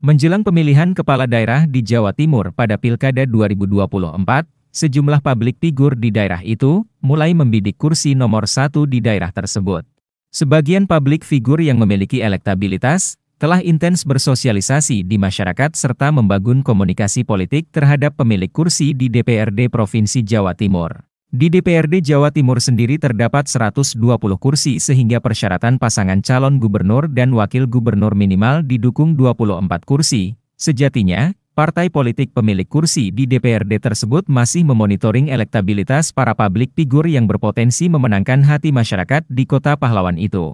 Menjelang pemilihan kepala daerah di Jawa Timur pada Pilkada 2024, sejumlah publik figur di daerah itu mulai membidik kursi nomor satu di daerah tersebut. Sebagian publik figur yang memiliki elektabilitas telah intens bersosialisasi di masyarakat serta membangun komunikasi politik terhadap pemilik kursi di DPRD Provinsi Jawa Timur. Di DPRD Jawa Timur sendiri terdapat 120 kursi sehingga persyaratan pasangan calon gubernur dan wakil gubernur minimal didukung 24 kursi. Sejatinya, partai politik pemilik kursi di DPRD tersebut masih memonitoring elektabilitas para publik figur yang berpotensi memenangkan hati masyarakat di kota pahlawan itu.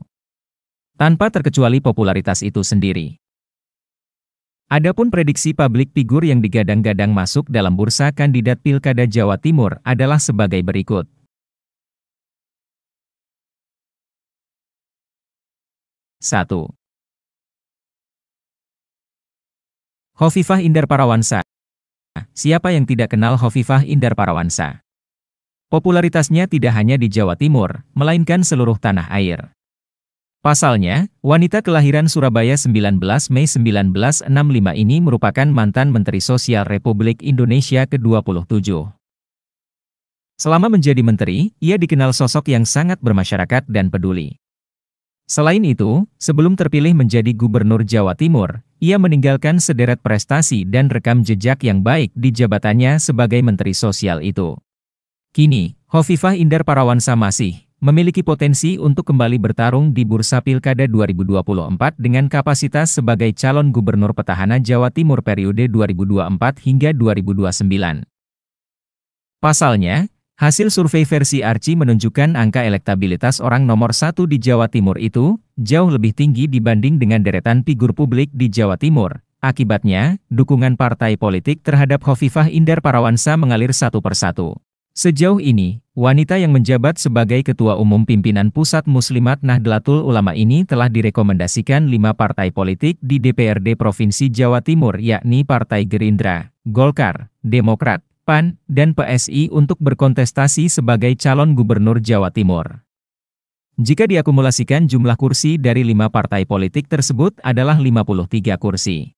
Tanpa terkecuali popularitas itu sendiri. Adapun prediksi publik figur yang digadang-gadang masuk dalam bursa kandidat Pilkada Jawa Timur adalah sebagai berikut. Satu. Hovifah Indar Parawansa Siapa yang tidak kenal Hovifah Indar Parawansa? Popularitasnya tidak hanya di Jawa Timur, melainkan seluruh tanah air. Pasalnya, wanita kelahiran Surabaya 19 Mei 1965 ini merupakan mantan Menteri Sosial Republik Indonesia ke-27. Selama menjadi menteri, ia dikenal sosok yang sangat bermasyarakat dan peduli. Selain itu, sebelum terpilih menjadi Gubernur Jawa Timur, ia meninggalkan sederet prestasi dan rekam jejak yang baik di jabatannya sebagai Menteri Sosial itu. Kini, Hovifah Indar Parawansa masih memiliki potensi untuk kembali bertarung di Bursa Pilkada 2024 dengan kapasitas sebagai calon gubernur petahana Jawa Timur periode 2024 hingga 2029. Pasalnya, hasil survei versi Arci menunjukkan angka elektabilitas orang nomor satu di Jawa Timur itu jauh lebih tinggi dibanding dengan deretan figur publik di Jawa Timur, Akibatnya, dukungan partai politik terhadap Hovifah Indar Parawansa mengalir satu persatu. Sejauh ini, wanita yang menjabat sebagai Ketua Umum Pimpinan Pusat Muslimat Nahdlatul Ulama ini telah direkomendasikan lima partai politik di DPRD Provinsi Jawa Timur yakni Partai Gerindra, Golkar, Demokrat, PAN, dan PSI untuk berkontestasi sebagai calon gubernur Jawa Timur. Jika diakumulasikan jumlah kursi dari lima partai politik tersebut adalah 53 kursi.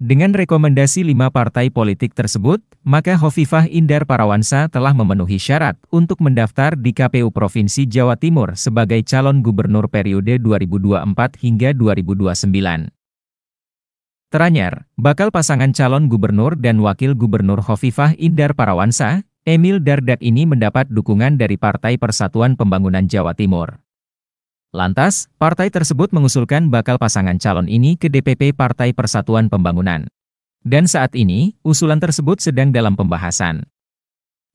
Dengan rekomendasi lima partai politik tersebut, maka Hovifah Indar Parawansa telah memenuhi syarat untuk mendaftar di KPU Provinsi Jawa Timur sebagai calon gubernur periode 2024 hingga 2029. Teranyar, bakal pasangan calon gubernur dan wakil gubernur Hovifah Indar Parawansa, Emil Dardak ini mendapat dukungan dari Partai Persatuan Pembangunan Jawa Timur. Lantas, partai tersebut mengusulkan bakal pasangan calon ini ke DPP Partai Persatuan Pembangunan. Dan saat ini, usulan tersebut sedang dalam pembahasan.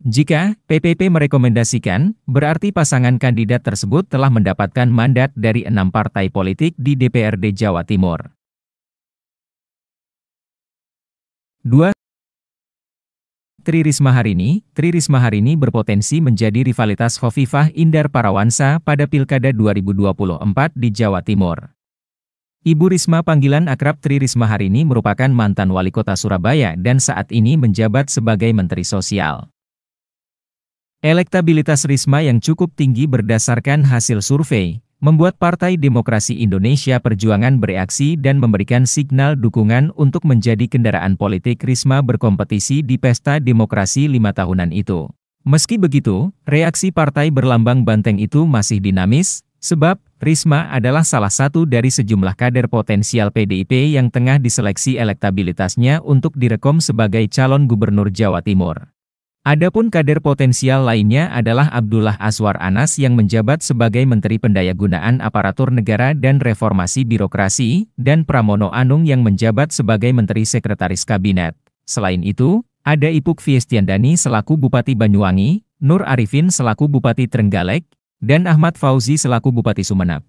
Jika PPP merekomendasikan, berarti pasangan kandidat tersebut telah mendapatkan mandat dari enam partai politik di DPRD Jawa Timur. 2. Tri Risma hari ini, Tri Risma hari ini berpotensi menjadi rivalitas Hovifah Indar Parawansa pada Pilkada 2024 di Jawa Timur. Ibu Risma panggilan akrab Tri Risma hari ini merupakan mantan wali kota Surabaya dan saat ini menjabat sebagai Menteri Sosial. Elektabilitas Risma yang cukup tinggi berdasarkan hasil survei, membuat Partai Demokrasi Indonesia Perjuangan bereaksi dan memberikan signal dukungan untuk menjadi kendaraan politik Risma berkompetisi di Pesta Demokrasi lima tahunan itu. Meski begitu, reaksi partai berlambang banteng itu masih dinamis, sebab Risma adalah salah satu dari sejumlah kader potensial PDIP yang tengah diseleksi elektabilitasnya untuk direkom sebagai calon gubernur Jawa Timur. Adapun kader potensial lainnya adalah Abdullah Aswar Anas yang menjabat sebagai Menteri Pendayagunaan Aparatur Negara dan Reformasi Birokrasi, dan Pramono Anung yang menjabat sebagai Menteri Sekretaris Kabinet. Selain itu, ada Ipuk Fiestiandani selaku Bupati Banyuwangi, Nur Arifin selaku Bupati Trenggalek, dan Ahmad Fauzi selaku Bupati Sumenep.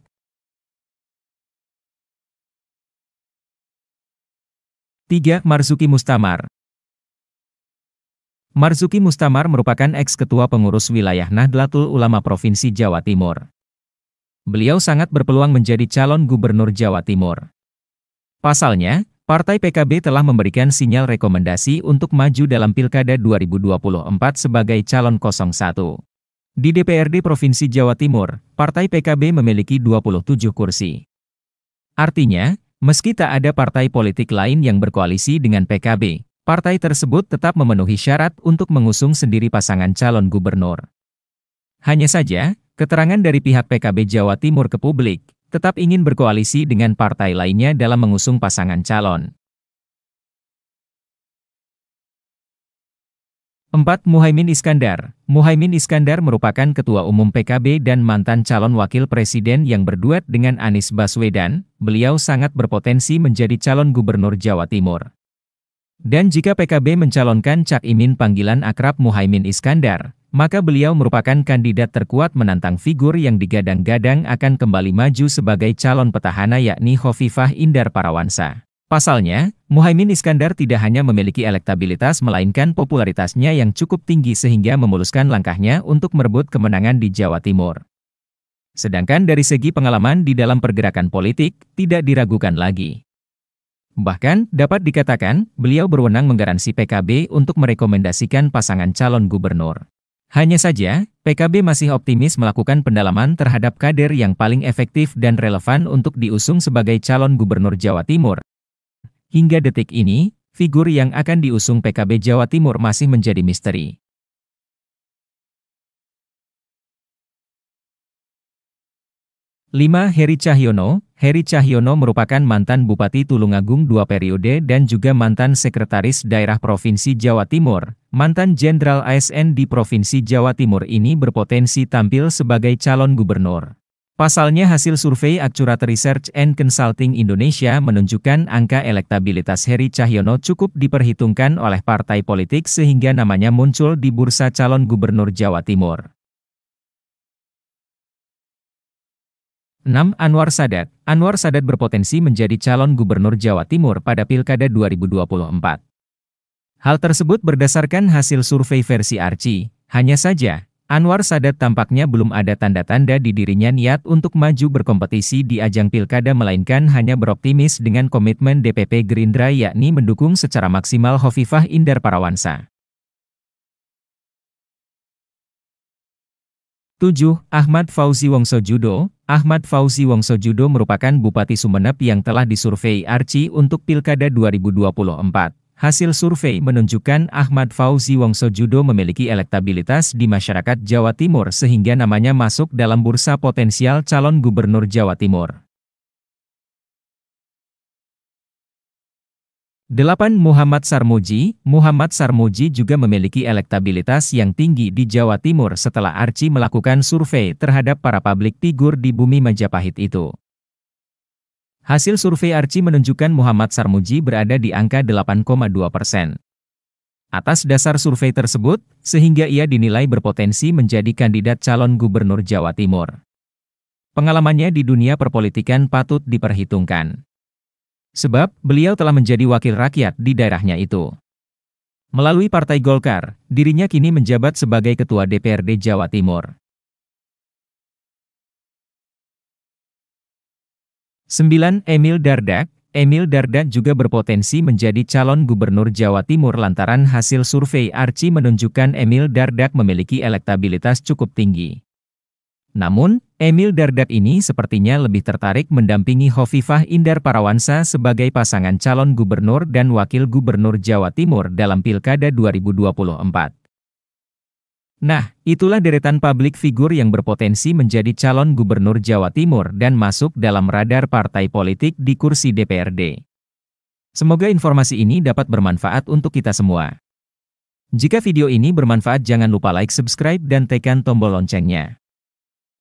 Tiga Marzuki Mustamar Marzuki Mustamar merupakan ex-ketua pengurus wilayah Nahdlatul Ulama Provinsi Jawa Timur. Beliau sangat berpeluang menjadi calon gubernur Jawa Timur. Pasalnya, Partai PKB telah memberikan sinyal rekomendasi untuk maju dalam Pilkada 2024 sebagai calon 01. Di DPRD Provinsi Jawa Timur, Partai PKB memiliki 27 kursi. Artinya, meski tak ada partai politik lain yang berkoalisi dengan PKB, Partai tersebut tetap memenuhi syarat untuk mengusung sendiri pasangan calon gubernur. Hanya saja, keterangan dari pihak PKB Jawa Timur ke publik, tetap ingin berkoalisi dengan partai lainnya dalam mengusung pasangan calon. 4. Muhaimin Iskandar Muhaimin Iskandar merupakan Ketua Umum PKB dan mantan calon wakil presiden yang berduet dengan Anies Baswedan. Beliau sangat berpotensi menjadi calon gubernur Jawa Timur. Dan jika PKB mencalonkan Cak Imin panggilan akrab Muhaimin Iskandar, maka beliau merupakan kandidat terkuat menantang figur yang digadang-gadang akan kembali maju sebagai calon petahana yakni Hovifah Indar Parawansa. Pasalnya, Muhaimin Iskandar tidak hanya memiliki elektabilitas melainkan popularitasnya yang cukup tinggi sehingga memuluskan langkahnya untuk merebut kemenangan di Jawa Timur. Sedangkan dari segi pengalaman di dalam pergerakan politik, tidak diragukan lagi. Bahkan, dapat dikatakan, beliau berwenang menggaransi PKB untuk merekomendasikan pasangan calon gubernur. Hanya saja, PKB masih optimis melakukan pendalaman terhadap kader yang paling efektif dan relevan untuk diusung sebagai calon gubernur Jawa Timur. Hingga detik ini, figur yang akan diusung PKB Jawa Timur masih menjadi misteri. Lima Heri Cahyono, Heri Cahyono merupakan mantan Bupati Tulungagung dua periode dan juga mantan Sekretaris Daerah Provinsi Jawa Timur. Mantan Jenderal ASN di Provinsi Jawa Timur ini berpotensi tampil sebagai calon gubernur. Pasalnya hasil survei Akcurat Research and Consulting Indonesia menunjukkan angka elektabilitas Heri Cahyono cukup diperhitungkan oleh partai politik sehingga namanya muncul di bursa calon gubernur Jawa Timur. 6. Anwar Sadat Anwar Sadat berpotensi menjadi calon gubernur Jawa Timur pada Pilkada 2024. Hal tersebut berdasarkan hasil survei versi Arci. Hanya saja, Anwar Sadat tampaknya belum ada tanda-tanda di dirinya niat untuk maju berkompetisi di ajang pilkada melainkan hanya beroptimis dengan komitmen DPP Gerindra yakni mendukung secara maksimal Hovifah Indar Parawansa. 7. Ahmad Fauzi Wongso Judo Ahmad Fauzi Wongso Judo merupakan Bupati Sumeneb yang telah disurvei Arci untuk Pilkada 2024. Hasil survei menunjukkan Ahmad Fauzi Wongso Judo memiliki elektabilitas di masyarakat Jawa Timur sehingga namanya masuk dalam bursa potensial calon gubernur Jawa Timur. 8. Muhammad Sarmuji Muhammad Sarmuji juga memiliki elektabilitas yang tinggi di Jawa Timur setelah Arci melakukan survei terhadap para publik figur di bumi Majapahit itu. Hasil survei Arci menunjukkan Muhammad Sarmuji berada di angka 8,2 persen. Atas dasar survei tersebut, sehingga ia dinilai berpotensi menjadi kandidat calon gubernur Jawa Timur. Pengalamannya di dunia perpolitikan patut diperhitungkan. Sebab, beliau telah menjadi wakil rakyat di daerahnya itu. Melalui Partai Golkar, dirinya kini menjabat sebagai Ketua DPRD Jawa Timur. 9. Emil Dardak Emil Dardak juga berpotensi menjadi calon gubernur Jawa Timur lantaran hasil survei Arci menunjukkan Emil Dardak memiliki elektabilitas cukup tinggi. Namun, Emil Dardak ini sepertinya lebih tertarik mendampingi Hovifah Indar Parawansa sebagai pasangan calon gubernur dan wakil gubernur Jawa Timur dalam Pilkada 2024. Nah, itulah deretan publik figur yang berpotensi menjadi calon gubernur Jawa Timur dan masuk dalam radar partai politik di kursi DPRD. Semoga informasi ini dapat bermanfaat untuk kita semua. Jika video ini bermanfaat jangan lupa like, subscribe, dan tekan tombol loncengnya.